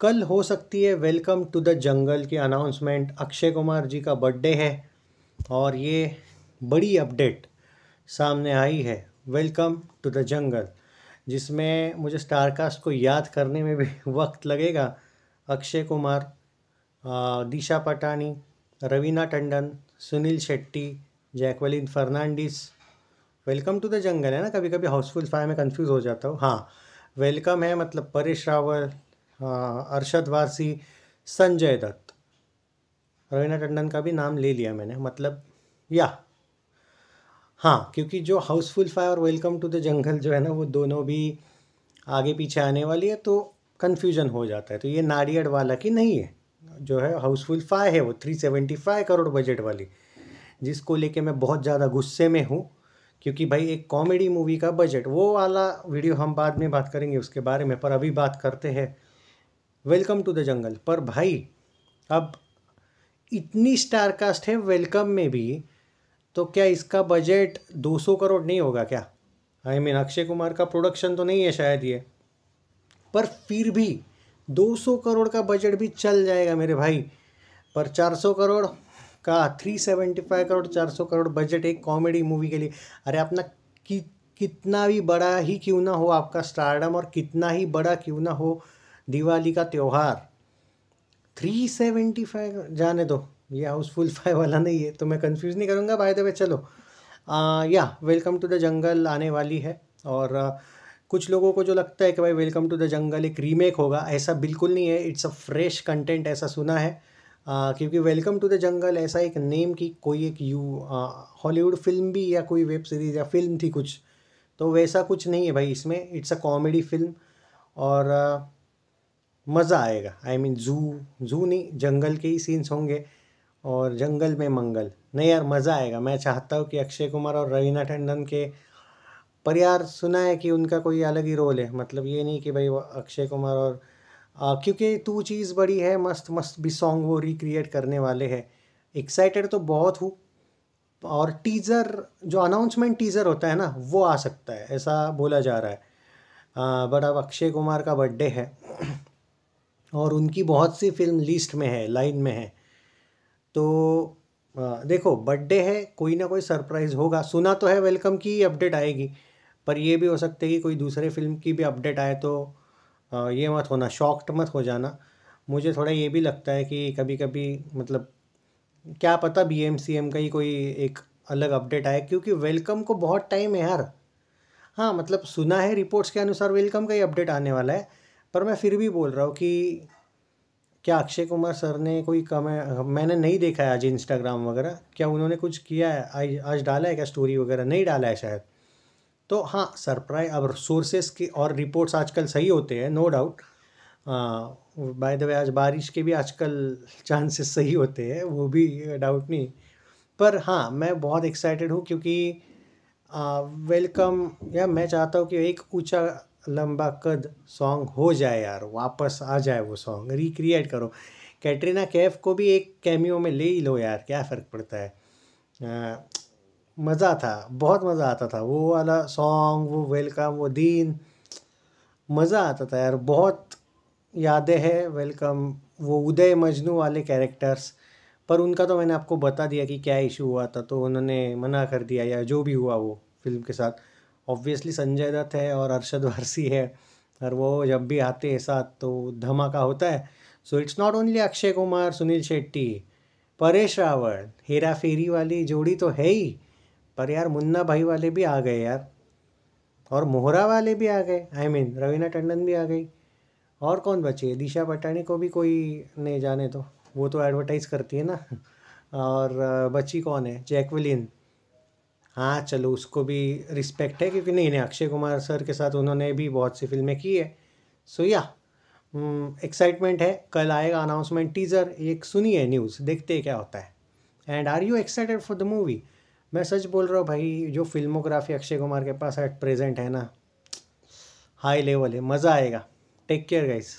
कल हो सकती है वेलकम टू द जंगल की अनाउंसमेंट अक्षय कुमार जी का बर्थडे है और ये बड़ी अपडेट सामने आई है वेलकम टू द जंगल जिसमें मुझे स्टारकास्ट को याद करने में भी वक्त लगेगा Akshay Kumar Disha Patani Raveena Tandon Suniel Shetty Jacqueline Fernandez Welcome to the Jungle है ना कभी कभी हाउसफुल फाइव में कंफ्यूज हो जाता हूँ हाँ वेलकम है मतलब परेश रावल हाँ, अरशद वारसी संजय दत्त रवीना टंडन का भी नाम ले लिया मैंने मतलब या हाँ क्योंकि जो हाउसफुल फाइव और वेलकम टू द जंगल जो है ना वो दोनों भी आगे पीछे आने वाली है तो कन्फ्यूजन हो जाता है तो ये नारियड़ वाला की नहीं है जो है हाउसफुल फाइव है वो three seventy five crore budget वाली जिसको लेके मैं बहुत ज़्यादा गुस्से में हूँ क्योंकि भाई एक कॉमेडी मूवी का बजट वो वाला वीडियो हम बाद में बात करेंगे उसके बारे में पर अभी बात करते हैं वेलकम टू द जंगल पर भाई अब इतनी स्टार कास्ट है वेलकम में भी तो क्या इसका बजट 200 करोड़ नहीं होगा क्या आई मीन अक्षय कुमार का प्रोडक्शन तो नहीं है शायद ये पर फिर भी 200 करोड़ का बजट भी चल जाएगा मेरे भाई पर 400 करोड़ का 375 करोड़ 400 करोड़ बजट एक कॉमेडी मूवी के लिए अरे अपना कि, कितना भी बड़ा ही क्यों ना हो आपका स्टारडम और कितना ही बड़ा क्यों ना हो दिवाली का त्यौहार थ्री सेवेंटी फाइव जाने दो ये हाउसफुल फाइव वाला नहीं है तो मैं कंफ्यूज नहीं करूँगा भाई द चलो आ, या वेलकम टू द जंगल आने वाली है और आ, कुछ लोगों को जो लगता है कि भाई वेलकम टू द जंगल एक रीमेक होगा ऐसा बिल्कुल नहीं है इट्स अ फ्रेश कंटेंट ऐसा सुना है आ, क्योंकि वेलकम टू द जंगल ऐसा एक नेम की कोई एक यू हॉलीवुड फिल्म भी या कोई वेब सीरीज़ या फिल्म थी कुछ तो वैसा कुछ नहीं है भाई इसमें इट्स अ कॉमेडी फिल्म और मज़ा आएगा आई मीन जू जू नहीं जंगल के ही सीन्स होंगे और जंगल में मंगल नहीं यार मज़ा आएगा मैं चाहता हूँ कि अक्षय कुमार और रवीना टंडन के पर यार सुना है कि उनका कोई अलग ही रोल है मतलब ये नहीं कि भाई वो अक्षय कुमार और आ, क्योंकि तू चीज़ बड़ी है मस्त मस्त भी सॉन्ग वो रिक्रिएट करने वाले हैं एक्साइटेड तो बहुत हूँ और टीज़र जो अनाउंसमेंट टीज़र होता है ना वो आ सकता है ऐसा बोला जा रहा है बट अब अक्षय कुमार का बर्थडे है और उनकी बहुत सी फिल्म लिस्ट में है लाइन में है तो देखो बर्थडे है कोई ना कोई सरप्राइज़ होगा सुना तो है वेलकम की अपडेट आएगी पर यह भी हो सकता है कि कोई दूसरे फिल्म की भी अपडेट आए तो ये मत होना शॉक्ड मत हो जाना मुझे थोड़ा ये भी लगता है कि कभी कभी मतलब क्या पता बी एम सी एम का ही कोई एक अलग अपडेट आए क्योंकि वेलकम को बहुत टाइम है यार हाँ मतलब सुना है रिपोर्ट्स के अनुसार वेलकम का ही अपडेट आने वाला है पर मैं फिर भी बोल रहा हूँ कि क्या अक्षय कुमार सर ने कोई कम है मैंने नहीं देखा है आज इंस्टाग्राम वगैरह क्या उन्होंने कुछ किया है आज आज डाला है क्या स्टोरी वगैरह नहीं डाला है शायद तो हाँ सरप्राइज अब सोर्सेस की और रिपोर्ट्स आजकल सही होते हैं no doubt by the way आज बारिश के भी आजकल चांसेस सही होते हैं वो भी डाउट नहीं पर हाँ मैं बहुत एक्साइटेड हूँ क्योंकि वेलकम या मैं चाहता हूँ कि एक ऊंचा लंबा कद सॉन्ग हो जाए यार वापस आ जाए वो सॉन्ग रिक्रिएट करो कैटरीना कैफ को भी एक कैमियो में ले ही लो यार क्या फ़र्क पड़ता है आ, मज़ा था बहुत मज़ा आता था वो वाला सॉन्ग वो वेलकम वो दीन मज़ा आता था यार बहुत यादें हैं वेलकम वो उदय मजनू वाले कैरेक्टर्स पर उनका तो मैंने आपको बता दिया कि क्या इशू हुआ था तो उन्होंने मना कर दिया या जो भी हुआ वो फिल्म के साथ ऑब्वियसली संजय दत्त है और अरशद वारसी है और वो जब भी आते हैं साथ तो धमाका होता है so it's not only Akshay Kumar Suniel Shetty Paresh Rawal Hera Pheri वाली जोड़ी तो है ही पर यार मुन्ना भाई वाले भी आ गए यार और मोहरा वाले भी आ गए आई मीन रवीना टंडन भी आ गई और कौन बचे दिशा पटानी को भी कोई नहीं जाने तो वो तो एडवर्टाइज़ करती है ना और बच्ची कौन है जैकविलिन हाँ चलो उसको भी रिस्पेक्ट है क्योंकि नहीं नहीं अक्षय कुमार सर के साथ उन्होंने भी बहुत सी फिल्में की है सो या एक्साइटमेंट है कल आएगा अनाउंसमेंट टीज़र एक सुनिए न्यूज़ देखते क्या होता है and are you excited for the movie मैं सच बोल रहा हूँ भाई जो फिल्मोग्राफी अक्षय कुमार के पास एट प्रेजेंट है ना हाई लेवल है मज़ा आएगा टेक केयर गाइस